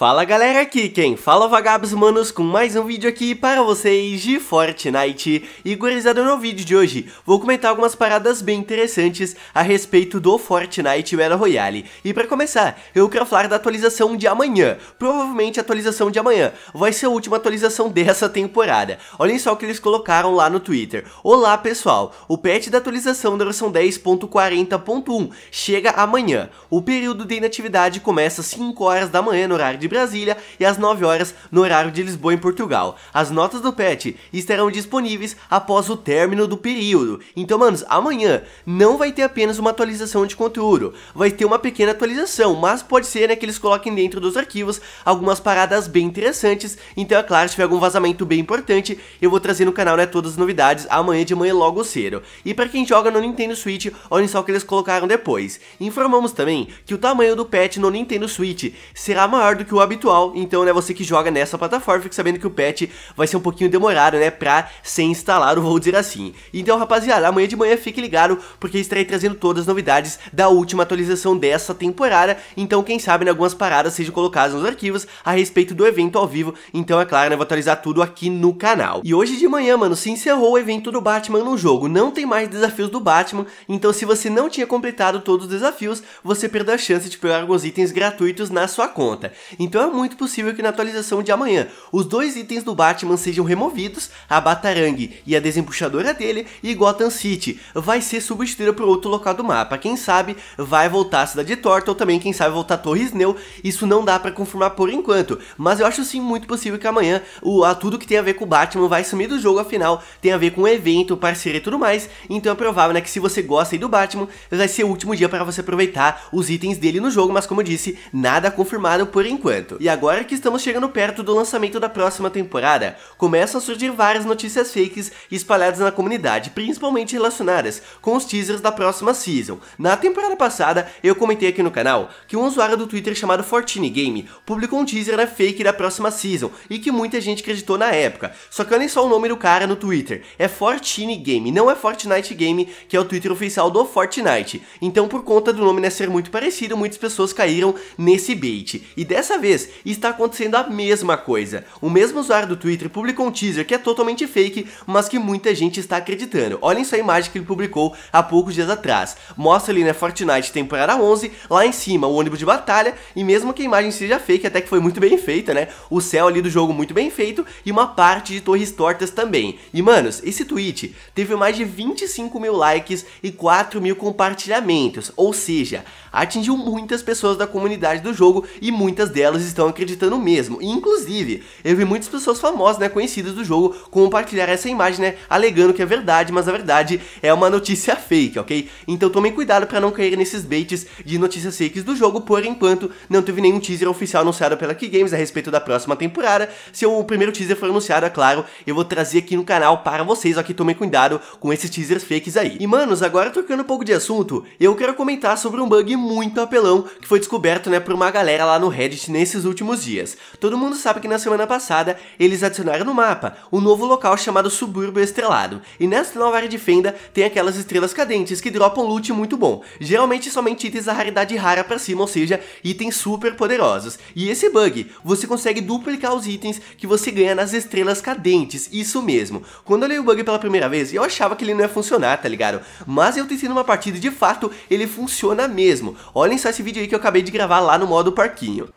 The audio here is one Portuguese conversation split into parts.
Fala galera aqui, quem fala é vagabos manos com mais um vídeo aqui para vocês de Fortnite E gurizada no vídeo de hoje, vou comentar algumas paradas bem interessantes a respeito do Fortnite Battle Royale E para começar, eu quero falar da atualização de amanhã, provavelmente a atualização de amanhã vai ser a última atualização dessa temporada Olhem só o que eles colocaram lá no Twitter Olá pessoal, o patch da atualização da versão 10.40.1 chega amanhã O período de inatividade começa às 5 horas da manhã no horário de Brasília e às 9 horas no horário de Lisboa em Portugal. As notas do PET estarão disponíveis após o término do período. Então, manos, amanhã não vai ter apenas uma atualização de conteúdo, vai ter uma pequena atualização, mas pode ser né, que eles coloquem dentro dos arquivos algumas paradas bem interessantes. Então, é claro, se tiver algum vazamento bem importante, eu vou trazer no canal né, todas as novidades amanhã de manhã logo cedo. E para quem joga no Nintendo Switch, olhem só o que eles colocaram depois. Informamos também que o tamanho do patch no Nintendo Switch será maior do que o habitual, então né, você que joga nessa plataforma fica sabendo que o patch vai ser um pouquinho demorado, né, pra ser instalado, vou dizer assim. Então rapaziada, amanhã de manhã fique ligado, porque estarei trazendo todas as novidades da última atualização dessa temporada, então quem sabe né, algumas paradas sejam colocadas nos arquivos a respeito do evento ao vivo, então é claro, né, vou atualizar tudo aqui no canal. E hoje de manhã, mano, se encerrou o evento do Batman no jogo, não tem mais desafios do Batman, então se você não tinha completado todos os desafios, você perdeu a chance de pegar alguns itens gratuitos na sua conta então é muito possível que na atualização de amanhã os dois itens do Batman sejam removidos, a Batarang e a desempuxadora dele, e Gotham City vai ser substituída por outro local do mapa. Quem sabe vai voltar a cidade de Torta ou também quem sabe voltar a Torres Neu. Isso não dá para confirmar por enquanto, mas eu acho sim muito possível que amanhã o, a tudo que tem a ver com o Batman vai sumir do jogo, afinal tem a ver com o evento, parceria e tudo mais. Então é provável né, que se você gosta do Batman, vai ser o último dia para você aproveitar os itens dele no jogo, mas como eu disse, nada confirmado por enquanto enquanto. E agora que estamos chegando perto do lançamento da próxima temporada, começam a surgir várias notícias fakes espalhadas na comunidade, principalmente relacionadas com os teasers da próxima season. Na temporada passada, eu comentei aqui no canal que um usuário do Twitter chamado Fortune Game publicou um teaser né, fake da próxima season e que muita gente acreditou na época. Só que olhem só o nome do cara no Twitter, é Fortune Game, não é Fortnite Game, que é o Twitter oficial do Fortnite. Então, por conta do nome né, ser muito parecido, muitas pessoas caíram nesse bait. E dessa vez, e está acontecendo a mesma coisa. O mesmo usuário do Twitter publicou um teaser que é totalmente fake, mas que muita gente está acreditando. Olhem só a imagem que ele publicou há poucos dias atrás. Mostra ali, né, Fortnite temporada 11, lá em cima o ônibus de batalha, e mesmo que a imagem seja fake, até que foi muito bem feita, né, o céu ali do jogo muito bem feito, e uma parte de torres tortas também. E, manos, esse tweet teve mais de 25 mil likes e 4 mil compartilhamentos, ou seja, atingiu muitas pessoas da comunidade do jogo, e muitas delas elas estão acreditando mesmo. E, inclusive, eu vi muitas pessoas famosas, né, conhecidas do jogo, compartilhar essa imagem, né, alegando que é verdade, mas a verdade é uma notícia fake, ok? Então tomem cuidado para não cair nesses baits de notícias fakes do jogo, por enquanto não teve nenhum teaser oficial anunciado pela Key Games a respeito da próxima temporada. Se o primeiro teaser for anunciado, é claro, eu vou trazer aqui no canal para vocês, ok? Tomem cuidado com esses teasers fakes aí. E manos, agora trocando um pouco de assunto, eu quero comentar sobre um bug muito apelão que foi descoberto, né, por uma galera lá no Reddit né, nesses últimos dias. Todo mundo sabe que na semana passada eles adicionaram no mapa um novo local chamado Subúrbio Estrelado, e nessa nova área de fenda tem aquelas estrelas cadentes que dropam loot muito bom, geralmente somente itens da raridade rara pra cima, ou seja, itens super poderosos. E esse bug, você consegue duplicar os itens que você ganha nas estrelas cadentes, isso mesmo. Quando eu li o bug pela primeira vez, eu achava que ele não ia funcionar, tá ligado? Mas eu tentei numa partida e de fato ele funciona mesmo. Olhem só esse vídeo aí que eu acabei de gravar lá no modo parquinho.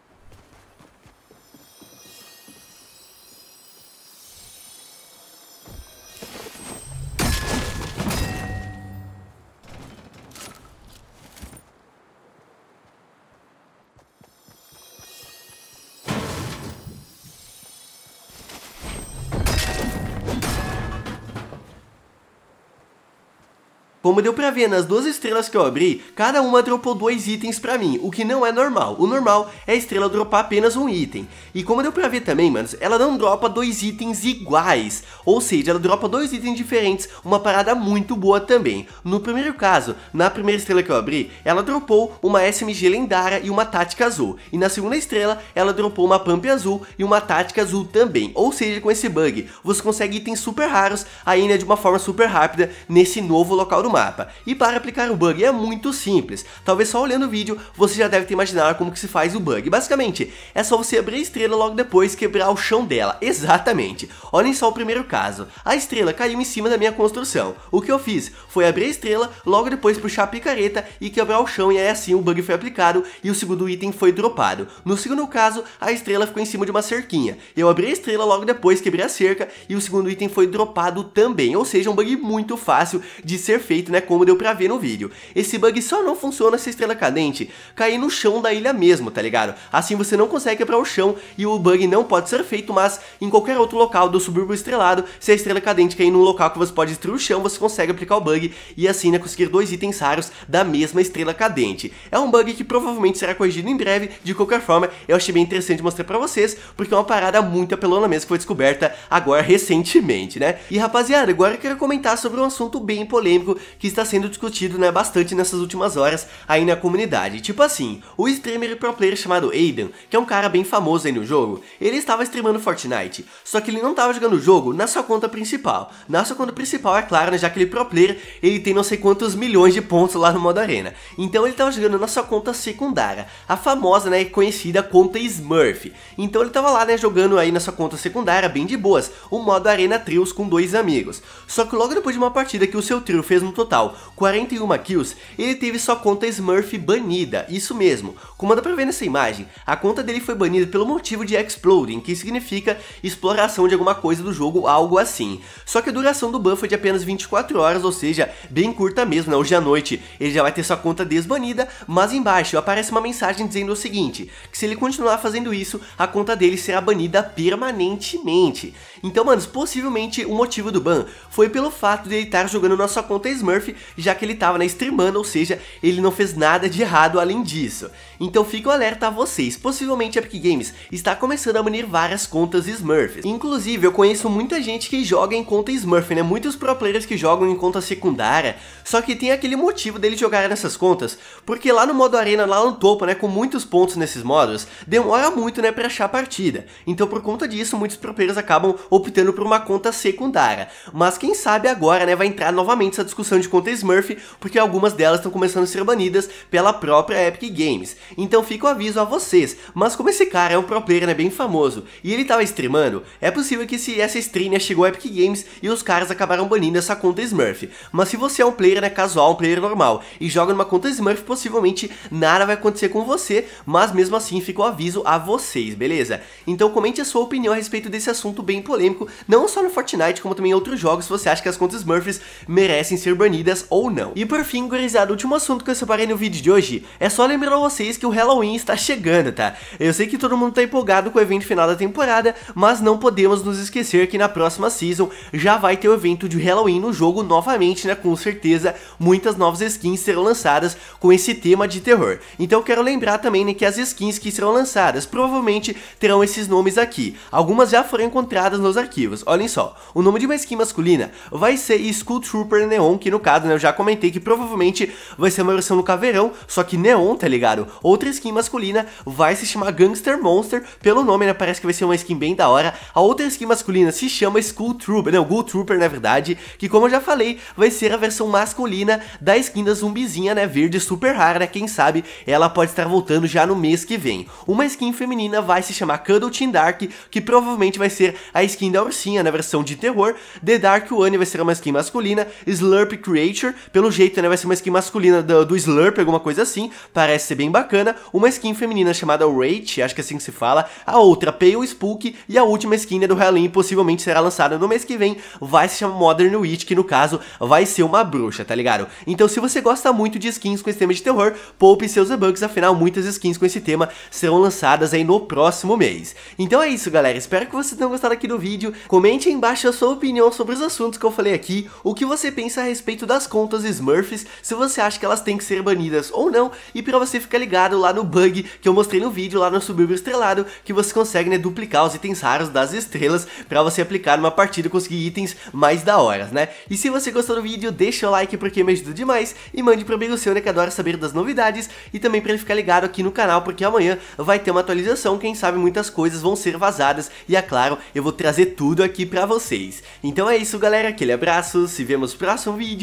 Como deu pra ver nas duas estrelas que eu abri, cada uma dropou dois itens pra mim, o que não é normal. O normal é a estrela dropar apenas um item. E como deu pra ver também, manos, ela não dropa dois itens iguais. Ou seja, ela dropa dois itens diferentes, uma parada muito boa também. No primeiro caso, na primeira estrela que eu abri, ela dropou uma SMG lendária e uma tática azul. E na segunda estrela, ela dropou uma pump azul e uma tática azul também. Ou seja, com esse bug, você consegue itens super raros ainda de uma forma super rápida nesse novo local do mapa. E para aplicar o bug é muito simples, talvez só olhando o vídeo você já deve ter imaginado como que se faz o bug. Basicamente, é só você abrir a estrela logo depois quebrar o chão dela, exatamente. Olhem só o primeiro caso, a estrela caiu em cima da minha construção. O que eu fiz foi abrir a estrela, logo depois puxar a picareta e quebrar o chão e aí assim o bug foi aplicado e o segundo item foi dropado. No segundo caso, a estrela ficou em cima de uma cerquinha. Eu abri a estrela logo depois quebrei a cerca e o segundo item foi dropado também, ou seja, um bug muito fácil de ser feito né, como deu pra ver no vídeo. Esse bug só não funciona se a estrela cadente cair no chão da ilha mesmo, tá ligado? Assim você não consegue quebrar o chão e o bug não pode ser feito, mas em qualquer outro local do subúrbio estrelado, se a estrela cadente cair num local que você pode destruir o chão, você consegue aplicar o bug e assim, né, conseguir dois itens raros da mesma estrela cadente. É um bug que provavelmente será corrigido em breve, de qualquer forma, eu achei bem interessante mostrar pra vocês, porque é uma parada muito apelona mesmo que foi descoberta agora recentemente, né? E rapaziada, agora eu quero comentar sobre um assunto bem polêmico que está sendo discutido né, bastante nessas últimas horas aí na comunidade. Tipo assim, o streamer e pro player chamado Aiden, que é um cara bem famoso aí no jogo, ele estava streamando Fortnite, só que ele não estava jogando o jogo na sua conta principal. Na sua conta principal, é claro, né, já que ele é pro player, ele tem não sei quantos milhões de pontos lá no modo arena. Então ele estava jogando na sua conta secundária, a famosa né, conhecida conta Smurf. Então ele estava lá né, jogando aí na sua conta secundária, bem de boas, o modo arena trios com dois amigos. Só que logo depois de uma partida que o seu trio fez no total, 41 kills, ele teve sua conta Smurf banida, isso mesmo. Como dá pra ver nessa imagem, a conta dele foi banida pelo motivo de Exploding, que significa exploração de alguma coisa do jogo, algo assim. Só que a duração do ban foi é de apenas 24 horas, ou seja, bem curta mesmo, né? Hoje à noite ele já vai ter sua conta desbanida, mas embaixo aparece uma mensagem dizendo o seguinte, que se ele continuar fazendo isso, a conta dele será banida permanentemente. Então, mano, possivelmente o motivo do ban foi pelo fato de ele estar jogando na sua conta Smurf Murphy, já que ele estava na streamando, ou seja, ele não fez nada de errado além disso. Então fica o alerta a vocês, possivelmente a Epic Games está começando a banir várias contas Smurfs. Inclusive, eu conheço muita gente que joga em conta Smurf, né? Muitos pro players que jogam em conta secundária, só que tem aquele motivo dele jogar nessas contas, porque lá no modo arena, lá no topo, né, com muitos pontos nesses modos, demora muito, né, pra achar a partida. Então por conta disso, muitos pro players acabam optando por uma conta secundária. Mas quem sabe agora, né, vai entrar novamente essa discussão ações contra Smurf, porque algumas delas estão começando a ser banidas pela própria Epic Games. Então fica o aviso a vocês, mas como esse cara é um pro player né, bem famoso, e ele tava streamando, é possível que se essa stream né, chegou a Epic Games e os caras acabaram banindo essa conta Smurf. Mas se você é um player né, casual, um player normal, e joga numa conta Smurf, possivelmente nada vai acontecer com você, mas mesmo assim fica o aviso a vocês, beleza? Então comente a sua opinião a respeito desse assunto bem polêmico, não só no Fortnite, como também em outros jogos, se você acha que as contas Smurfs merecem ser banidas ou não. E por fim, gurizada, o último assunto que eu separei no vídeo de hoje é só lembrar vocês que o Halloween está chegando, tá? Eu sei que todo mundo tá empolgado com o evento final da temporada, mas não podemos nos esquecer que na próxima season já vai ter o evento de Halloween no jogo novamente, né? Com certeza, muitas novas skins serão lançadas com esse tema de terror. Então quero lembrar também né, que as skins que serão lançadas provavelmente terão esses nomes aqui. Algumas já foram encontradas nos arquivos. Olhem só, o nome de uma skin masculina vai ser Skull Trooper Neon, que no caso, né, eu já comentei que provavelmente vai ser uma versão no caveirão, só que neon, tá ligado? Outra skin masculina vai se chamar Gangster Monster, pelo nome, né, parece que vai ser uma skin bem da hora. A outra skin masculina se chama School Trooper, não, Ghoul Trooper, na verdade, que como eu já falei, vai ser a versão masculina da skin da zumbizinha, né, verde super rara, né, quem sabe ela pode estar voltando já no mês que vem. Uma skin feminina vai se chamar Cuddle Team Dark, que provavelmente vai ser a skin da ursinha, na né? versão de terror. The Dark One vai ser uma skin masculina, Slurp Creature, pelo jeito, né, vai ser uma skin masculina do, do Slurp, alguma coisa assim, parece ser bem bacana, uma skin feminina chamada Rage, acho que é assim que se fala, a outra Pale Spook, e a última skin né, do Halloween possivelmente será lançada no mês que vem, vai se chamar Modern Witch, que no caso vai ser uma bruxa, tá ligado? Então se você gosta muito de skins com esse tema de terror, poupe seus bugs afinal muitas skins com esse tema serão lançadas aí no próximo mês. Então é isso galera, espero que vocês tenham gostado aqui do vídeo, comente aí embaixo a sua opinião sobre os assuntos que eu falei aqui, o que você pensa a respeito respeito das contas Smurfs, se você acha que elas têm que ser banidas ou não, e para você ficar ligado lá no bug que eu mostrei no vídeo lá no Subúrbio Estrelado, que você consegue né, duplicar os itens raros das estrelas para você aplicar numa partida e conseguir itens mais da hora, né? E se você gostou do vídeo, deixa o like porque me ajuda demais e mande pro amigo seu né, que adora saber das novidades e também para ele ficar ligado aqui no canal porque amanhã vai ter uma atualização, quem sabe muitas coisas vão ser vazadas e é claro, eu vou trazer tudo aqui pra vocês. Então é isso galera, aquele abraço, se vemos no próximo vídeo